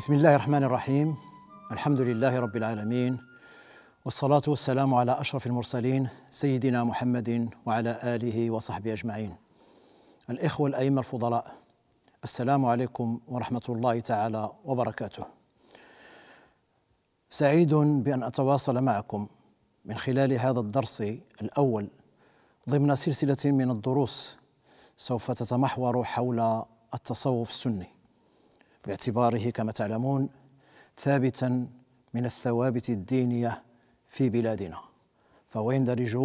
بسم الله الرحمن الرحيم الحمد لله رب العالمين والصلاة والسلام على أشرف المرسلين سيدنا محمد وعلى آله وصحبه أجمعين الإخوة الأئمة الفضلاء السلام عليكم ورحمة الله تعالى وبركاته سعيد بأن أتواصل معكم من خلال هذا الدرس الأول ضمن سلسلة من الدروس سوف تتمحور حول التصوف السني باعتباره كما تعلمون ثابتا من الثوابت الدينيه في بلادنا فهو يندرج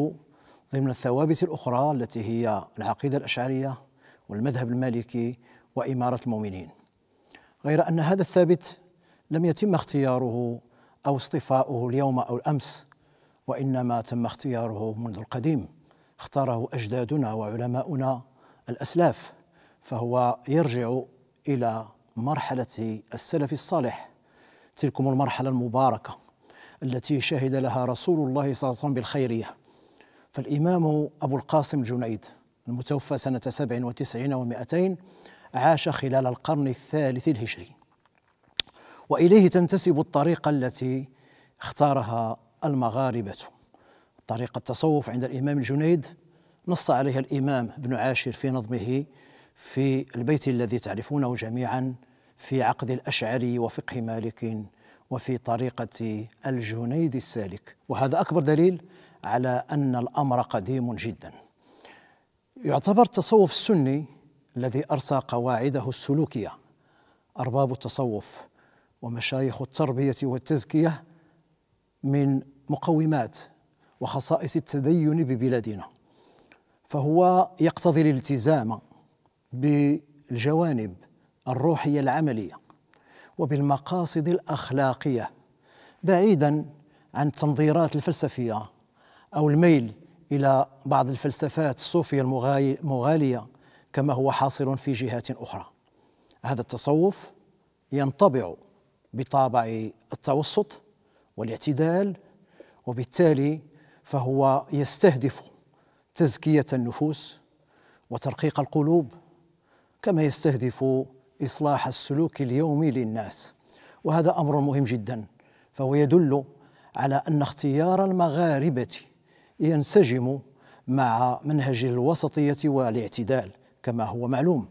ضمن الثوابت الاخرى التي هي العقيده الاشعريه والمذهب المالكي واماره المؤمنين غير ان هذا الثابت لم يتم اختياره او اصطفاؤه اليوم او الامس وانما تم اختياره منذ القديم اختاره اجدادنا وعلماؤنا الاسلاف فهو يرجع الى مرحلة السلف الصالح تلكم المرحلة المباركة التي شهد لها رسول الله صلى الله عليه وسلم بالخيرية فالإمام أبو القاسم جنيد المتوفى سنة سبع وتسعين ومائتين عاش خلال القرن الثالث الهجري وإليه تنتسب الطريقة التي اختارها المغاربة طريقة التصوف عند الإمام الجنيد نص عليها الإمام ابن عاشر في نظمه في البيت الذي تعرفونه جميعا في عقد الأشعري وفقه مالك وفي طريقة الجنيد السالك وهذا أكبر دليل على أن الأمر قديم جدا يعتبر التصوف السني الذي أرسى قواعده السلوكية أرباب التصوف ومشايخ التربية والتزكية من مقومات وخصائص التدين ببلادنا فهو يقتضي الالتزام بالجوانب الروحية العملية وبالمقاصد الأخلاقية بعيدا عن التنظيرات الفلسفية أو الميل إلى بعض الفلسفات الصوفية المغالية كما هو حاصل في جهات أخرى هذا التصوف ينطبع بطابع التوسط والاعتدال وبالتالي فهو يستهدف تزكية النفوس وترقيق القلوب كما يستهدف إصلاح السلوك اليومي للناس وهذا أمر مهم جدا فهو يدل على أن اختيار المغاربة ينسجم مع منهج الوسطية والاعتدال كما هو معلوم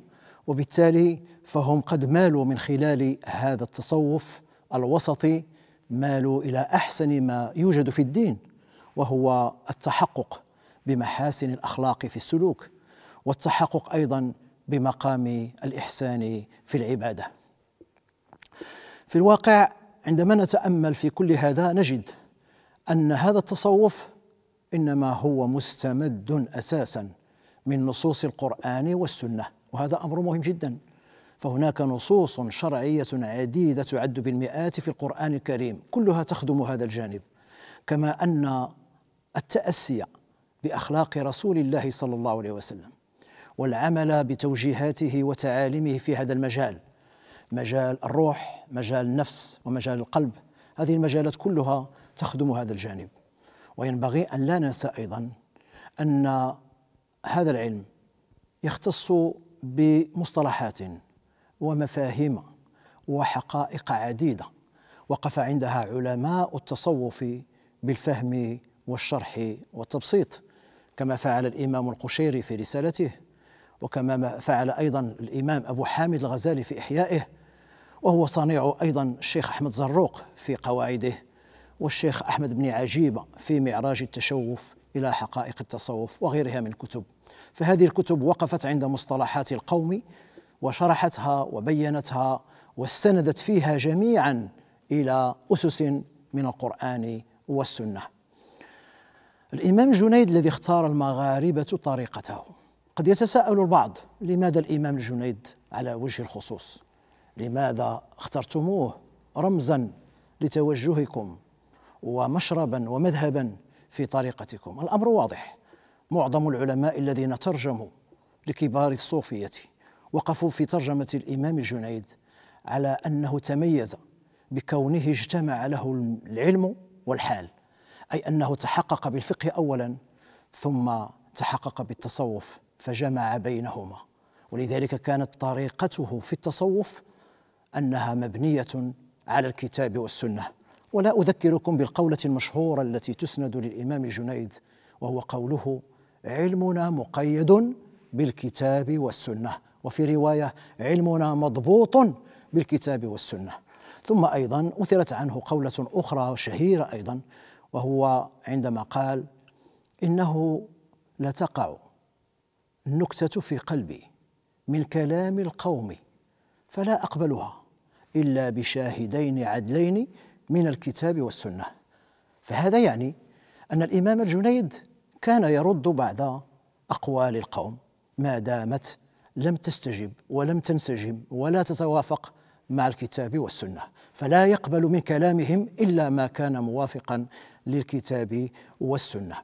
وبالتالي فهم قد مالوا من خلال هذا التصوف الوسطي مالوا إلى أحسن ما يوجد في الدين وهو التحقق بمحاسن الأخلاق في السلوك والتحقق أيضا بمقام الإحسان في العبادة في الواقع عندما نتأمل في كل هذا نجد أن هذا التصوف إنما هو مستمد أساسا من نصوص القرآن والسنة وهذا أمر مهم جدا فهناك نصوص شرعية عديدة تعد بالمئات في القرآن الكريم كلها تخدم هذا الجانب كما أن التأسي بأخلاق رسول الله صلى الله عليه وسلم والعمل بتوجيهاته وتعاليمه في هذا المجال مجال الروح مجال النفس ومجال القلب هذه المجالات كلها تخدم هذا الجانب وينبغي أن لا ننسى أيضا أن هذا العلم يختص بمصطلحات ومفاهيم وحقائق عديدة وقف عندها علماء التصوف بالفهم والشرح والتبسيط كما فعل الإمام القشيري في رسالته وكما فعل أيضا الإمام أبو حامد الغزالي في إحيائه وهو صنيع أيضا الشيخ أحمد زروق في قواعده والشيخ أحمد بن عجيبة في معراج التشوف إلى حقائق التصوف وغيرها من كتب فهذه الكتب وقفت عند مصطلحات القوم وشرحتها وبينتها واستندت فيها جميعا إلى أسس من القرآن والسنة الإمام جنيد الذي اختار المغاربة طريقته قد يتساءل البعض لماذا الإمام الجنيد على وجه الخصوص لماذا اخترتموه رمزا لتوجهكم ومشربا ومذهبا في طريقتكم الأمر واضح معظم العلماء الذين ترجموا لكبار الصوفية وقفوا في ترجمة الإمام الجنيد على أنه تميز بكونه اجتمع له العلم والحال أي أنه تحقق بالفقه أولا ثم تحقق بالتصوف فجمع بينهما ولذلك كانت طريقته في التصوف انها مبنيه على الكتاب والسنه ولا اذكركم بالقوله المشهوره التي تسند للامام جنيد وهو قوله علمنا مقيد بالكتاب والسنه وفي روايه علمنا مضبوط بالكتاب والسنه ثم ايضا اثرت عنه قوله اخرى شهيره ايضا وهو عندما قال انه لتقع النكتة في قلبي من كلام القوم فلا أقبلها إلا بشاهدين عدلين من الكتاب والسنة فهذا يعني أن الإمام الجنيد كان يرد بعد أقوال القوم ما دامت لم تستجب ولم تنسجم ولا تتوافق مع الكتاب والسنة فلا يقبل من كلامهم إلا ما كان موافقا للكتاب والسنة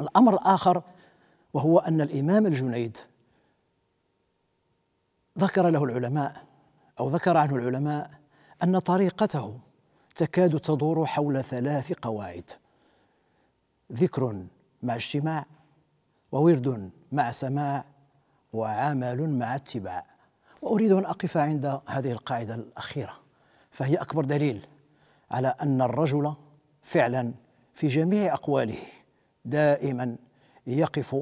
الأمر الآخر وهو أن الإمام الجنيد ذكر له العلماء أو ذكر عنه العلماء أن طريقته تكاد تدور حول ثلاث قواعد ذكر مع اجتماع وورد مع سماع وعمل مع اتباع وأريد أن أقف عند هذه القاعدة الأخيرة فهي أكبر دليل على أن الرجل فعلا في جميع أقواله دائما يقف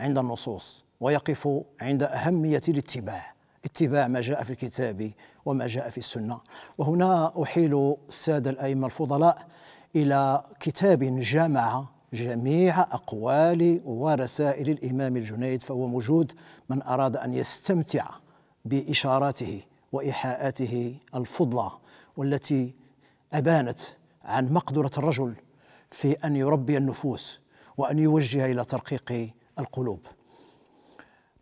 عند النصوص ويقف عند أهمية الاتباع اتباع ما جاء في الكتاب وما جاء في السنة وهنا أحيل السادة الأئمة الفضلاء إلى كتاب جمع جميع أقوال ورسائل الإمام الجنيد فهو موجود من أراد أن يستمتع بإشاراته وإيحاءاته الفضلى والتي أبانت عن مقدرة الرجل في أن يربي النفوس وأن يوجه إلى ترقيق القلوب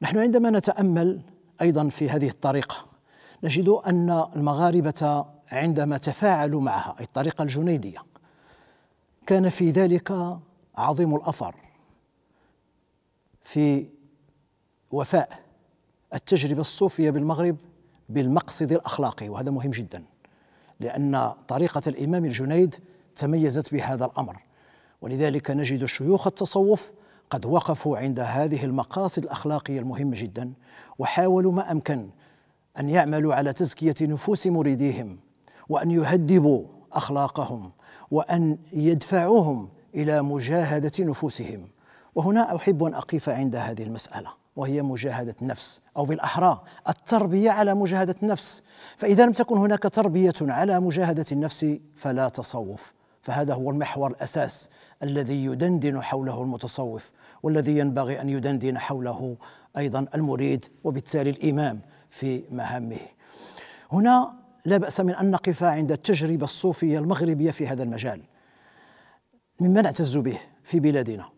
نحن عندما نتامل ايضا في هذه الطريقه نجد ان المغاربه عندما تفاعلوا معها اي الطريقه الجنيديه كان في ذلك عظيم الاثر في وفاء التجربه الصوفيه بالمغرب بالمقصد الاخلاقي وهذا مهم جدا لان طريقه الامام الجنيد تميزت بهذا الامر ولذلك نجد شيوخ التصوف قد وقفوا عند هذه المقاصد الاخلاقيه المهمه جدا وحاولوا ما امكن ان يعملوا على تزكيه نفوس مريديهم وان يهذبوا اخلاقهم وان يدفعوهم الى مجاهده نفوسهم وهنا احب ان اقف عند هذه المساله وهي مجاهده النفس او بالاحرى التربيه على مجاهده النفس فاذا لم تكن هناك تربيه على مجاهده النفس فلا تصوف فهذا هو المحور الأساس الذي يدندن حوله المتصوف والذي ينبغي أن يدندن حوله أيضا المريد وبالتالي الإمام في مهامه هنا لا بأس من أن نقف عند التجربة الصوفية المغربية في هذا المجال مما نعتز به في بلادنا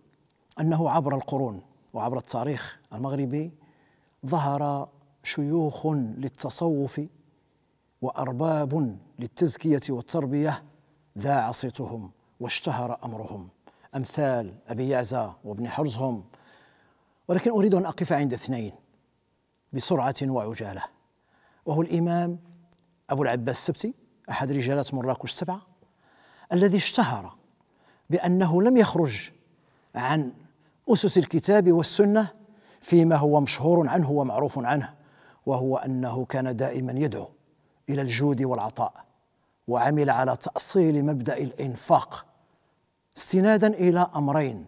أنه عبر القرون وعبر التاريخ المغربي ظهر شيوخ للتصوف وأرباب للتزكية والتربية ذاع صيتهم واشتهر أمرهم أمثال أبي يعزى وابن حرزهم ولكن أريد أن أقف عند اثنين بسرعة وعجالة وهو الإمام أبو العباس السبتي أحد رجالات مراكش السبعة الذي اشتهر بأنه لم يخرج عن أسس الكتاب والسنة فيما هو مشهور عنه ومعروف عنه وهو أنه كان دائما يدعو إلى الجود والعطاء وعمل على تأصيل مبدأ الإنفاق استنادا إلى أمرين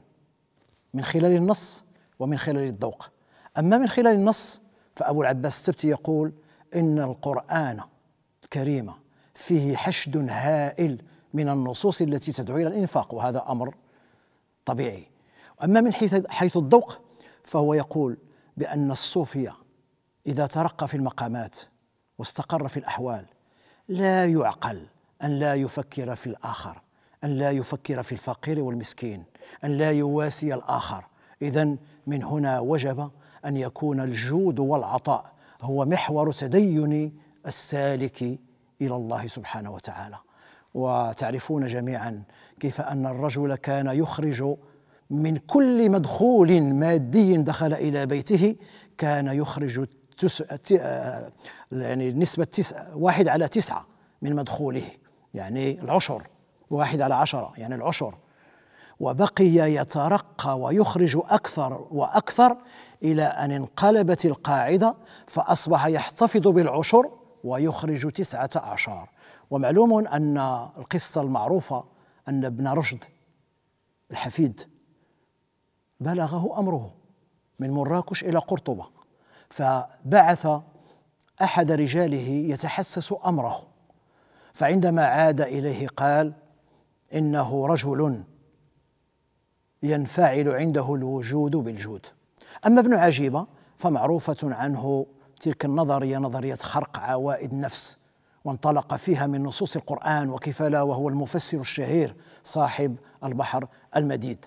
من خلال النص ومن خلال الذوق أما من خلال النص فأبو العباس السبتي يقول إن القرآن الكريم فيه حشد هائل من النصوص التي تدعو إلى الإنفاق وهذا أمر طبيعي أما من حيث, حيث الذوق فهو يقول بأن الصوفية إذا ترقى في المقامات واستقر في الأحوال لا يعقل أن لا يفكر في الآخر أن لا يفكر في الفقير والمسكين أن لا يواسي الآخر إذا من هنا وجب أن يكون الجود والعطاء هو محور تدين السالك إلى الله سبحانه وتعالى وتعرفون جميعا كيف أن الرجل كان يخرج من كل مدخول مادي دخل إلى بيته كان يخرج تس... آه، يعني نسبة تس... واحد على تسعة من مدخوله يعني العشر واحد على عشرة يعني العشر وبقي يترقى ويخرج أكثر وأكثر إلى أن انقلبت القاعدة فأصبح يحتفظ بالعشر ويخرج تسعة أعشار ومعلوم أن القصة المعروفة أن ابن رشد الحفيد بلغه أمره من مراكش إلى قرطبة فبعث أحد رجاله يتحسس أمره فعندما عاد اليه قال انه رجل ينفعل عنده الوجود بالجود اما ابن عجيبه فمعروفه عنه تلك النظريه نظريه خرق عوائد النفس وانطلق فيها من نصوص القرآن وكيف لا وهو المفسر الشهير صاحب البحر المديد.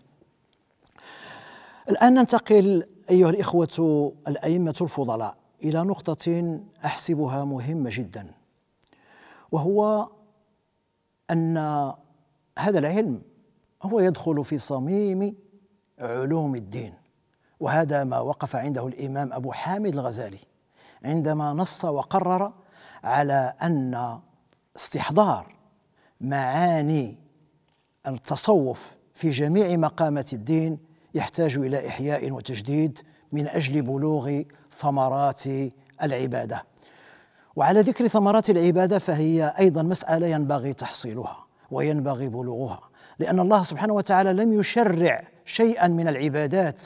الآن ننتقل أيها الإخوة الأئمة الفضلاء إلى نقطة أحسبها مهمة جدا وهو ان هذا العلم هو يدخل في صميم علوم الدين وهذا ما وقف عنده الامام ابو حامد الغزالي عندما نص وقرر على ان استحضار معاني التصوف في جميع مقامات الدين يحتاج الى احياء وتجديد من اجل بلوغ ثمرات العباده وعلى ذكر ثمرات العبادة فهي أيضا مسألة ينبغي تحصيلها وينبغي بلوغها لأن الله سبحانه وتعالى لم يشرع شيئا من العبادات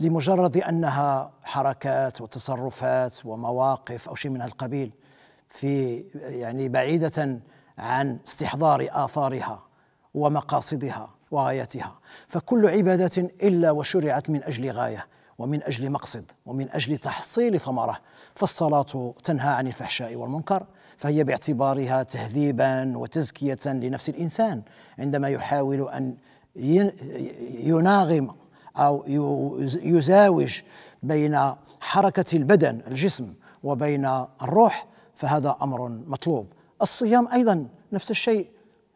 لمجرد أنها حركات وتصرفات ومواقف أو شيء من القبيل في يعني بعيدة عن استحضار آثارها ومقاصدها وغايتها فكل عبادة إلا وشرعت من أجل غاية ومن أجل مقصد ومن أجل تحصيل ثمرة فالصلاة تنهى عن الفحشاء والمنكر فهي باعتبارها تهذيبا وتزكية لنفس الإنسان عندما يحاول أن يناغم أو يزاوج بين حركة البدن الجسم وبين الروح فهذا أمر مطلوب الصيام أيضا نفس الشيء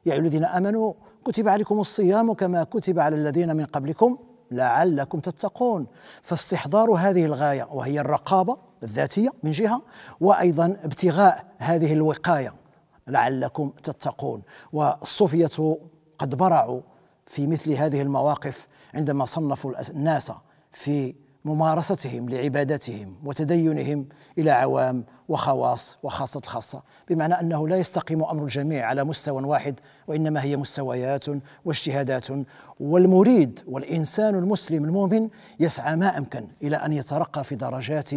يا أيها الذين آمنوا كتب عليكم الصيام كما كتب على الذين من قبلكم لعلكم تتقون فاستحضار هذه الغايه وهي الرقابه الذاتيه من جهه وايضا ابتغاء هذه الوقايه لعلكم تتقون والصوفيه قد برعوا في مثل هذه المواقف عندما صنفوا الناس في ممارستهم لعباداتهم وتدينهم الى عوام وخواص وخاصه الخاصه، بمعنى انه لا يستقيم امر الجميع على مستوى واحد وانما هي مستويات واجتهادات والمريد والانسان المسلم المؤمن يسعى ما امكن الى ان يترقى في درجات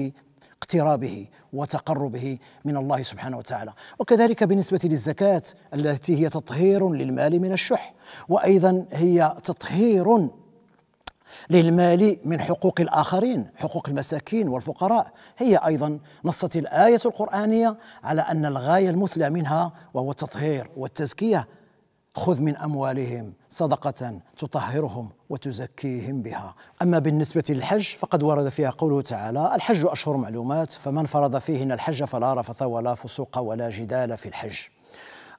اقترابه وتقربه من الله سبحانه وتعالى وكذلك بالنسبة للزكاة التي هي تطهير للمال من الشح وأيضا هي تطهير للمال من حقوق الآخرين حقوق المساكين والفقراء هي أيضا نصت الآية القرآنية على أن الغاية المثلى منها وهو التطهير والتزكية خذ من أموالهم صدقة تطهرهم وتزكيهم بها أما بالنسبة للحج فقد ورد فيها قوله تعالى الحج أشهر معلومات فمن فرض فيهن الحج فلا رفث ولا فسوق ولا جدال في الحج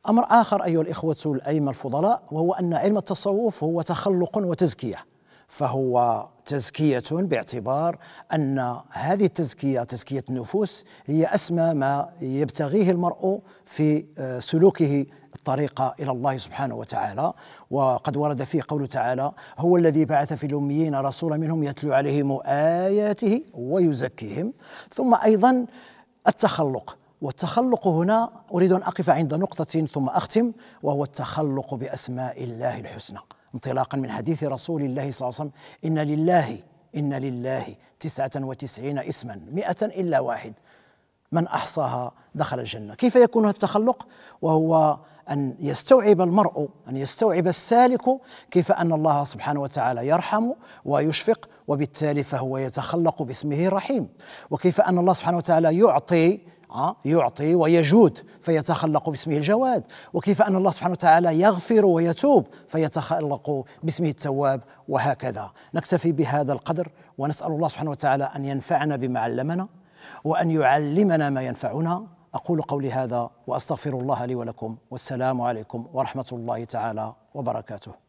أمر آخر أيها الإخوة الأيمة الفضلاء وهو أن علم التصوف هو تخلق وتزكية فهو تزكية باعتبار أن هذه التزكية تزكية النفوس هي أسمى ما يبتغيه المرء في آه، سلوكه الطريقة إلى الله سبحانه وتعالى وقد ورد فيه قوله تعالى هو الذي بعث في الأميين رسولا منهم يتلو عليهم آياته ويزكيهم ثم أيضا التخلق والتخلق هنا أريد أن أقف عند نقطة ثم أختم وهو التخلق بأسماء الله الحسنى انطلاقا من حديث رسول الله صلى الله عليه وسلم إن لله إن لله تسعة وتسعين اسما مئة إلا واحد من أحصاها دخل الجنة كيف يكون التخلق وهو أن يستوعب المرء أن يستوعب السالك كيف أن الله سبحانه وتعالى يرحم ويشفق وبالتالي فهو يتخلق باسمه الرحيم وكيف أن الله سبحانه وتعالى يعطي آه، يعطي ويجود فيتخلق باسمه الجواد وكيف أن الله سبحانه وتعالى يغفر ويتوب فيتخلق باسمه التواب وهكذا نكتفي بهذا القدر ونسأل الله سبحانه وتعالى أن ينفعنا بما علمنا وأن يعلمنا ما ينفعنا أقول قولي هذا وأستغفر الله لي ولكم والسلام عليكم ورحمة الله تعالى وبركاته